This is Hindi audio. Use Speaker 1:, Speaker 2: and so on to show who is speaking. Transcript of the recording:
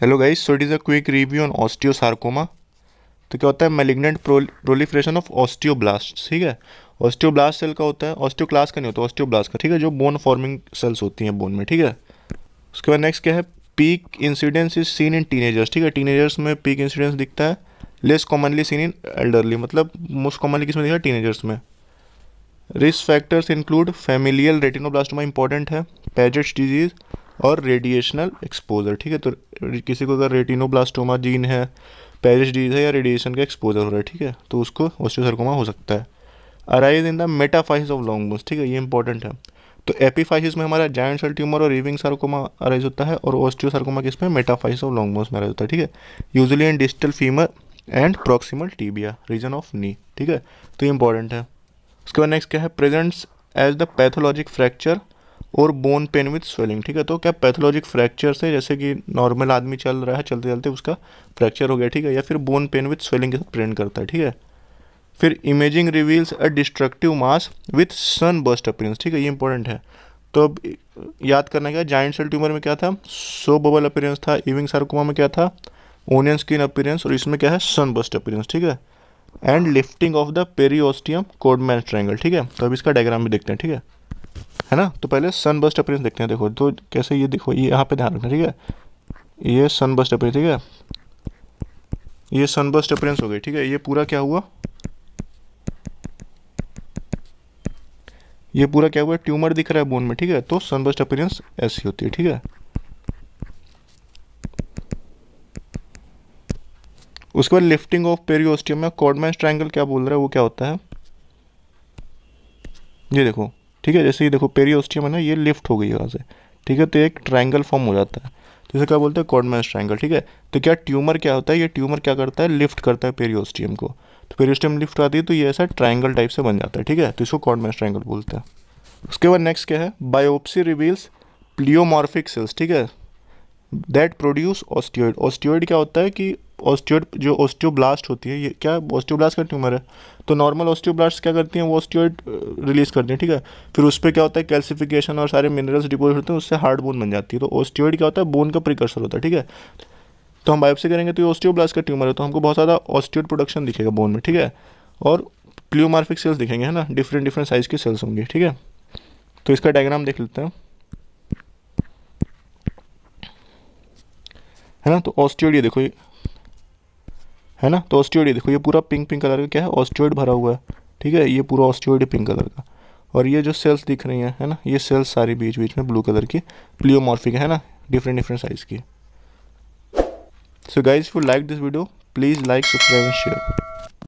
Speaker 1: hello guys so it is a quick review on osteosarcoma तो क्या होता है मेलिग्नेंट प्रोलिफ्रेशन ऑफ ऑस्टियोब्लास्ट ठीक है ऑस्टियोब्लास्ट सेल का होता है ऑस्टियोक्लास का नहीं होता ऑस्टियोब्लास्ट का ठीक है जो बोन फॉर्मिंग सेल्स होती हैं बोन में ठीक है उसके बाद नेक्स्ट क्या है peak incidence is seen in teenagers ठीक है टीनेजर्स में पीक इंसिडेंस दिखता है less commonly seen in elderly मतलब मोस्ट कॉमनली किसमें दिखा है टीनेजर्स में risk factors include familial retinoblastoma important है पैजेट्स डिजीज़ और रेडिएशनल एक्सपोजर ठीक है तो किसी को अगर रेटिनोब्लास्टोमा जीन है पेरिस डीज है या रेडिएशन का एक्सपोजर हो रहा है ठीक है तो उसको ओस्टियोसर्कोमा हो सकता है arise in the metaphysis of long bones ठीक है ये इंपॉर्टेंट है तो एपीफाइसिस में हमारा जॉइंट सेल ट्यूमर और रिविंग सार्कोमा अराइज होता है और ओस्टियोसार्कोमा किस में मेटाफाइसिस ऑफ लॉन्ग बोन्स में अराइज होता है ठीक है usually in distal femur and proximal tibia region of knee ठीक है तो ये इंपॉर्टेंट है उसके बाद नेक्स्ट क्या है presents as the pathologic fracture और बोन पेन विथ स्वेलिंग ठीक है तो क्या पैथोलॉजिक फ्रैक्चर से जैसे कि नॉर्मल आदमी चल रहा है चलते चलते उसका फ्रैक्चर हो गया ठीक है या फिर बोन पेन विथ स्वेलिंग के साथ प्रिंट करता है ठीक है फिर imaging reveals a destructive mass with sunburst appearance ठीक है ये इंपॉर्टेंट है तो अब याद करना क्या जॉइंट सेल ट्यूमर में क्या था सो बबल अपीरेंस था इविंग सार्कोमा में क्या था ओनियन स्किन अपीरेंस और इसमें क्या है सन बर्स्ट अपीरेंस ठीक है and lifting of the periosteum Codman triangle ठीक है तो अब इसका डायग्राम भी देखते हैं ठीक है है ना तो पहले सन बस्ट अपरेंस देखते हैं देखो तो कैसे ये देखो ये यहाँ पे ध्यान रखना ठीक है ये सन बस्ट अपरेंस ठीक है ये सन बस्ट अपरेंस हो गई ठीक है ये पूरा क्या हुआ ये पूरा क्या हुआ ट्यूमर दिख रहा है बोन में ठीक है तो सनबस्ट अपीरेंस ऐसी होती है ठीक है उसके बाद लिफ्टिंग ऑफ पेरियोस्टियम में कॉर्डमैन ट्रायंगल क्या बोल रहा है वो क्या होता है ये देखो ठीक है जैसे ये देखो पेरियोस्टियम है ना ये लिफ्ट हो गई यहाँ से ठीक है तो एक ट्रायंगल फॉर्म हो जाता है तो इसे क्या बोलते हैं कॉडमेंस ट्रायंगल ठीक है तो क्या ट्यूमर क्या होता है ये ट्यूमर क्या करता है लिफ्ट करता है पेरियोस्टियम को तो पेरियोस्टियम लिफ्ट आती है तो ये ऐसा ट्राइंगल टाइप से बन जाता है ठीक है तो इसको कॉडमेंस ट्रायंगल बोलते हैं उसके बाद नेक्स्ट क्या है बायोप्सी रिवील्स प्लियोमॉर्फिक सेल्स ठीक है दैट प्रोड्यूस ऑस्टियोइड ऑस्टियोइड क्या होता है कि ऑस्टियोड जो ऑस्टियोब्लास्ट होती है ये क्या ऑस्टियोब्लास्ट का ट्यूमर है तो नॉर्मल ऑस्टियोब्लास्ट क्या करती हैं वो ऑस्टियोड रिलीज़ करती हैं ठीक है फिर उस पर क्या होता है कैल्सिफिकेशन और सारे मिनरल्स डिपोजिट होते हैं उससे हार्ड बोन बन जाती है तो ऑस्टियोड क्या होता है बोन का प्रिकर्सर होता है ठीक है तो हम बायोप्सी करेंगे तो ये ऑस्टियोब्लास्ट का ट्यूमर है तो हमको बहुत ज़्यादा ऑस्टियोड प्रोडक्शन दिखेगा बोन में ठीक है और प्लियोमार्फिक सेल्स दिखेंगे है ना डिफरेंट डिफरेंट साइज़ के सेल्स होंगे ठीक है तो इसका डायग्राम देख लेते हैं है ना तो ऑस्टियोड ये देखो ये है ना तो ऑस्टियोइड देखो ये पूरा पिंक पिंक कलर का क्या है ऑस्टियोइड भरा हुआ है ठीक है ये पूरा ऑस्टियोइड पिंक कलर का और ये जो सेल्स दिख रही हैं है ना ये सेल्स सारी बीच बीच में ब्लू कलर की प्लियोमॉर्फिक है ना डिफरेंट डिफरेंट साइज़ की so guys you like this video please like subscribe and share